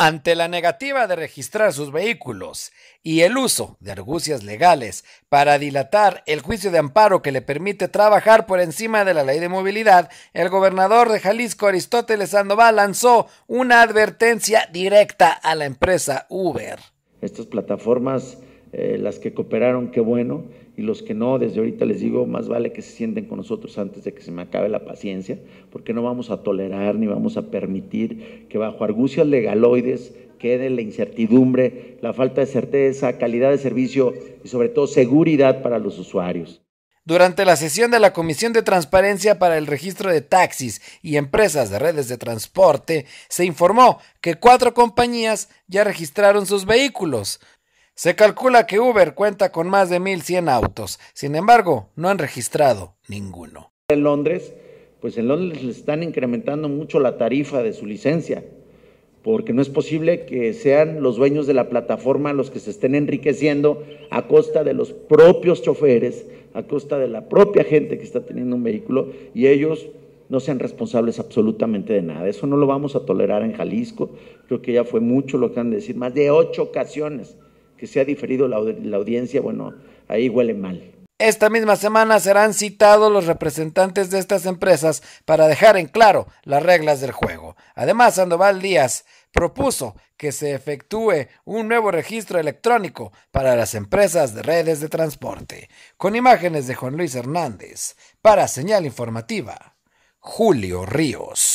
Ante la negativa de registrar sus vehículos y el uso de argucias legales para dilatar el juicio de amparo que le permite trabajar por encima de la ley de movilidad, el gobernador de Jalisco Aristóteles Sandoval lanzó una advertencia directa a la empresa Uber. Estas plataformas eh, las que cooperaron, qué bueno, y los que no, desde ahorita les digo, más vale que se sienten con nosotros antes de que se me acabe la paciencia, porque no vamos a tolerar ni vamos a permitir que bajo argucias legaloides quede la incertidumbre, la falta de certeza, calidad de servicio y sobre todo seguridad para los usuarios. Durante la sesión de la Comisión de Transparencia para el Registro de Taxis y Empresas de Redes de Transporte, se informó que cuatro compañías ya registraron sus vehículos, se calcula que Uber cuenta con más de 1.100 autos, sin embargo, no han registrado ninguno. En Londres, pues en Londres les están incrementando mucho la tarifa de su licencia, porque no es posible que sean los dueños de la plataforma los que se estén enriqueciendo a costa de los propios choferes, a costa de la propia gente que está teniendo un vehículo y ellos no sean responsables absolutamente de nada. Eso no lo vamos a tolerar en Jalisco. Creo que ya fue mucho lo que han de decir, más de ocho ocasiones que se ha diferido la, audiencia, bueno, ahí huele mal. Esta misma semana serán citados los representantes de estas empresas para dejar en claro las reglas del juego. Además, Sandoval Díaz propuso que se efectúe un nuevo registro electrónico para las empresas de redes de transporte. Con imágenes de Juan Luis Hernández, para Señal Informativa, Julio Ríos.